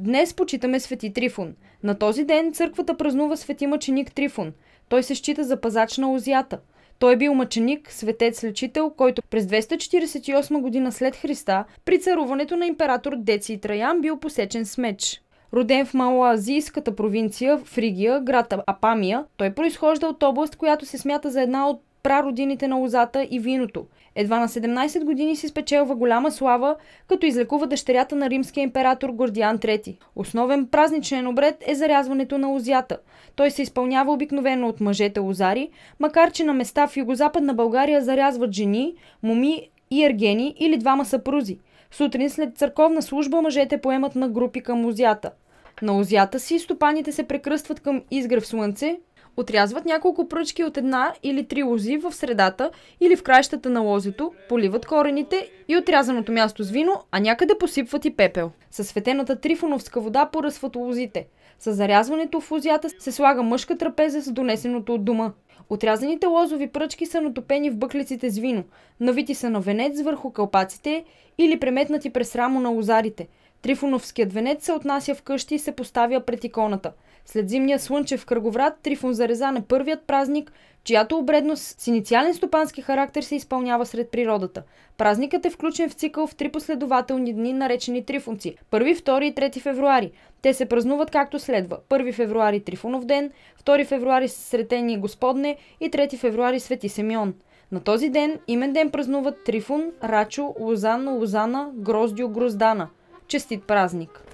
Днес почитаме Свети Трифон. На този ден църквата празнува свети мъченик Трифон. Той се счита за пазач на Озията. Той е бил мъченик, светец-лечител, който през 248 година след Христа, при царуването на император Деци Траян, бил посечен с меч. Роден в малоазийската провинция Фригия, град Апамия, той произхожда от област, която се смята за една от прародините на лозата и виното. Едва на 17 години си спечелва голяма слава, като излекува дъщерята на римския император Гордиан III. Основен празничен обред е зарязването на лозята. Той се изпълнява обикновено от мъжете лозари, макар че на места в югозападна България зарязват жени, моми и ергени или двама съпрузи. Сутрин след църковна служба мъжете поемат на групи към лозята. На лозята си стопаните се прекръстват към изгрев слънце, Отрязват няколко пръчки от една или три лози в средата или в краищата на лозето, поливат корените и отрязаното място с вино, а някъде посипват и пепел. Със светената трифоновска вода поръсват лозите. С зарязването в лозята се слага мъжка трапеза с донесеното от дома. Отрязаните лозови пръчки са натопени в бъклиците с вино, навити са на венец върху кълпаците или преметнати през рамо на лозарите. Трифоновският венец се отнася вкъщи и се поставя пред иконата. След зимния слънчев кръговрат Трифон зареза на първият празник, чиято обредност с инициален стопански характер се изпълнява сред природата. Празникът е включен в цикъл в три последователни дни, наречени Трифунци – 1, 2 и 3 февруари. Те се празнуват както следва – 1 февруари Трифунов ден, 2 февруари Сретение Господне и 3 февруари Свети Семион. На този ден имен ден празнуват Трифун, Рачо, Лозан, Лозана, Гроздио, Гроздана. Честит празник!